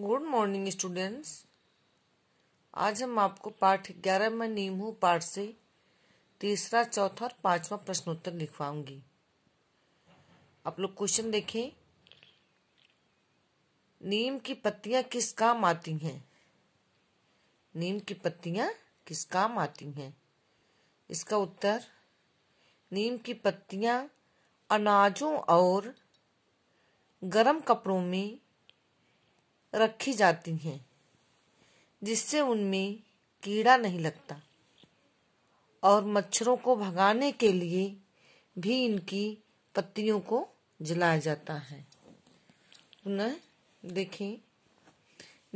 good morning students आज हम आपको पाठ ग्यारह में नीमू पाठ से तीसरा चौथा और पांचवा प्रश्नोत्तर लिखवाऊंगी आप लोग क्वेश्चन देखें नीम की पत्तियां किस काम आती हैं नीम की पत्तियां किस काम आती हैं इसका उत्तर नीम की पत्तियां अनाजों और गरम कपड़ों में रखी जाती हैं जिससे उनमें कीड़ा नहीं लगता और मच्छरों को भगाने के लिए भी इनकी पत्तियों को जलाया जाता है पुनः देखें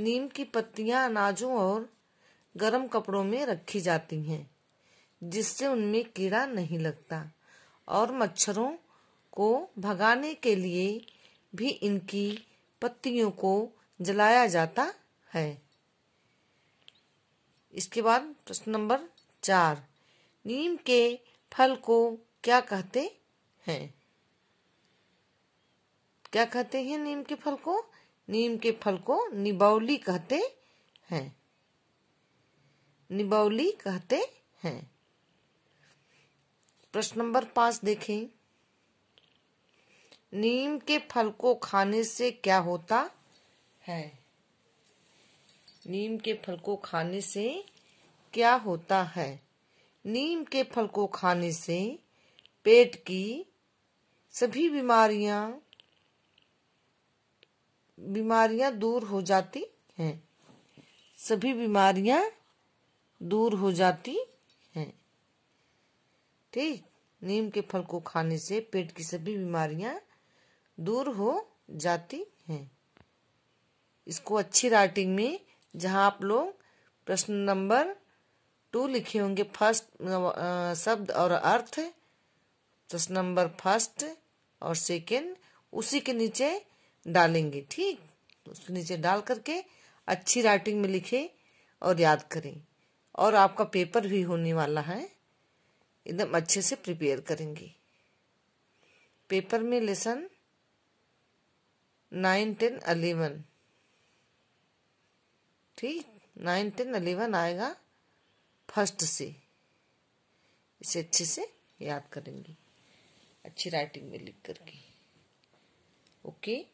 नीम की पत्तियां अनाजों और गर्म कपड़ों में रखी जाती हैं जिससे उनमें कीड़ा नहीं लगता और मच्छरों को भगाने के लिए भी इनकी पत्तियों को जलाया जाता है इसके बाद प्रश्न नंबर चार नीम के फल को क्या कहते हैं क्या कहते हैं नीम के फल को नीम के फल को निबौली कहते हैं निबौली कहते हैं प्रश्न नंबर पांच देखें नीम के फल को खाने से क्या होता है नीम के फल को खाने से क्या होता है नीम के फल को खाने से पेट की सभी बीमारियां बीमारियां दूर हो जाती हैं सभी बीमारियां दूर हो जाती हैं ठीक नीम के फल को खाने से पेट की सभी बीमारियां दूर हो जाती हैं इसको अच्छी राइटिंग में जहाँ आप लोग प्रश्न नंबर टू लिखे होंगे फर्स्ट शब्द और अर्थ प्रश्न नंबर फर्स्ट और सेकेंड उसी के नीचे डालेंगे ठीक तो उसके नीचे डाल करके अच्छी राइटिंग में लिखें और याद करें और आपका पेपर भी होने वाला है एकदम अच्छे से प्रिपेयर करेंगे पेपर में लेसन नाइन टेन अलेवन ठीक नाइन टेन अलेवन आएगा फर्स्ट से इसे अच्छे से याद करेंगे अच्छी राइटिंग में लिख करके ओके